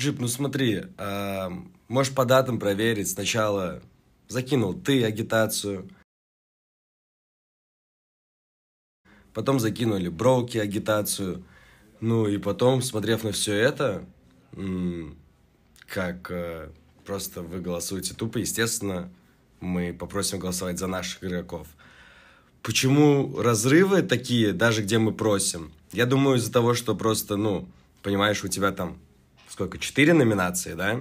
Джип, ну смотри, а, можешь по датам проверить. Сначала закинул ты агитацию, потом закинули броуки агитацию. Ну и потом, смотрев на все это, как э, просто вы голосуете тупо, естественно, мы попросим голосовать за наших игроков. Почему разрывы такие, даже где мы просим? Я думаю, из-за того, что просто, ну, понимаешь, у тебя там сколько, четыре номинации, да?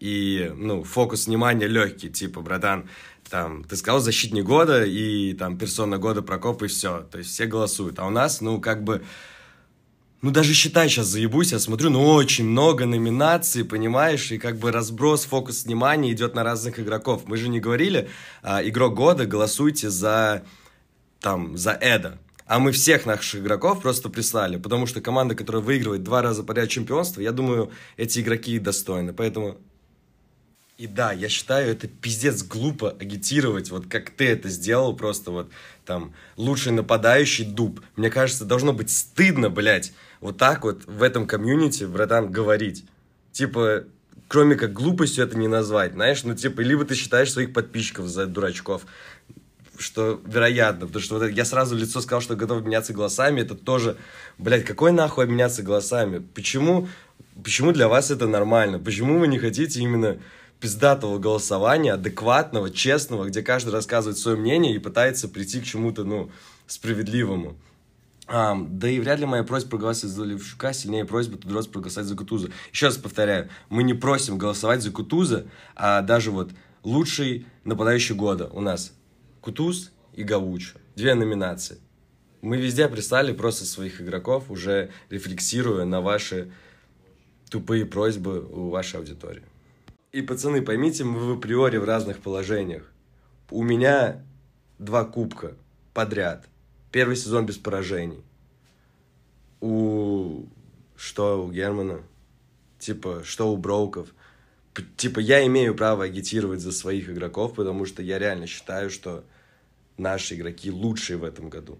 И, ну, фокус внимания легкий, типа, братан, там, ты сказал защитник года и там персона года Прокоп и все. То есть все голосуют. А у нас, ну, как бы, ну, даже считай, сейчас заебусь, я смотрю, ну, очень много номинаций, понимаешь, и как бы разброс, фокус внимания идет на разных игроков. Мы же не говорили, а, игрок года, голосуйте за, там, за Эда а мы всех наших игроков просто прислали, потому что команда, которая выигрывает два раза подряд чемпионство, я думаю, эти игроки достойны. Поэтому и да, я считаю, это пиздец глупо агитировать, вот как ты это сделал, просто вот там лучший нападающий дуб. Мне кажется, должно быть стыдно, блядь, вот так вот в этом комьюнити, братан, говорить. Типа, кроме как глупостью это не назвать, знаешь, ну типа, либо ты считаешь своих подписчиков за дурачков, что вероятно, потому что вот это, я сразу лицо сказал, что готов меняться голосами, это тоже, блядь, какой нахуй меняться голосами? Почему, почему для вас это нормально? Почему вы не хотите именно пиздатого голосования, адекватного, честного, где каждый рассказывает свое мнение и пытается прийти к чему-то, ну, справедливому? А, да и вряд ли моя просьба проголосовать за Левшука сильнее просьбы Тудрос проголосовать за Кутуза. Еще раз повторяю, мы не просим голосовать за Кутуза, а даже вот лучший нападающий года у нас Кутуз и Гаучо. Две номинации. Мы везде прислали просто своих игроков, уже рефлексируя на ваши тупые просьбы у вашей аудитории. И, пацаны, поймите, мы в априори в разных положениях. У меня два кубка подряд. Первый сезон без поражений. У... Что у Германа? Типа, что у Броуков? типа, я имею право агитировать за своих игроков, потому что я реально считаю, что наши игроки лучшие в этом году.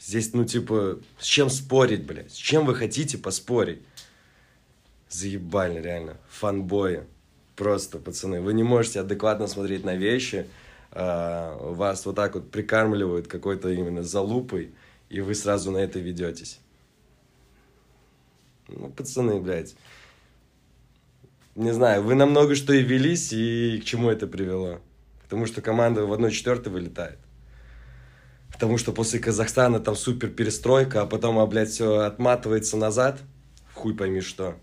Здесь, ну, типа, с чем спорить, блядь? С чем вы хотите поспорить? Заебали, реально. Фанбои. Просто, пацаны, вы не можете адекватно смотреть на вещи. А, вас вот так вот прикармливают какой-то именно залупой, и вы сразу на это ведетесь. Ну, пацаны, блядь не знаю, вы на много что и велись, и к чему это привело? Потому что команда в 1-4 вылетает. Потому что после Казахстана там супер перестройка, а потом, а, блядь, все отматывается назад. Хуй пойми что.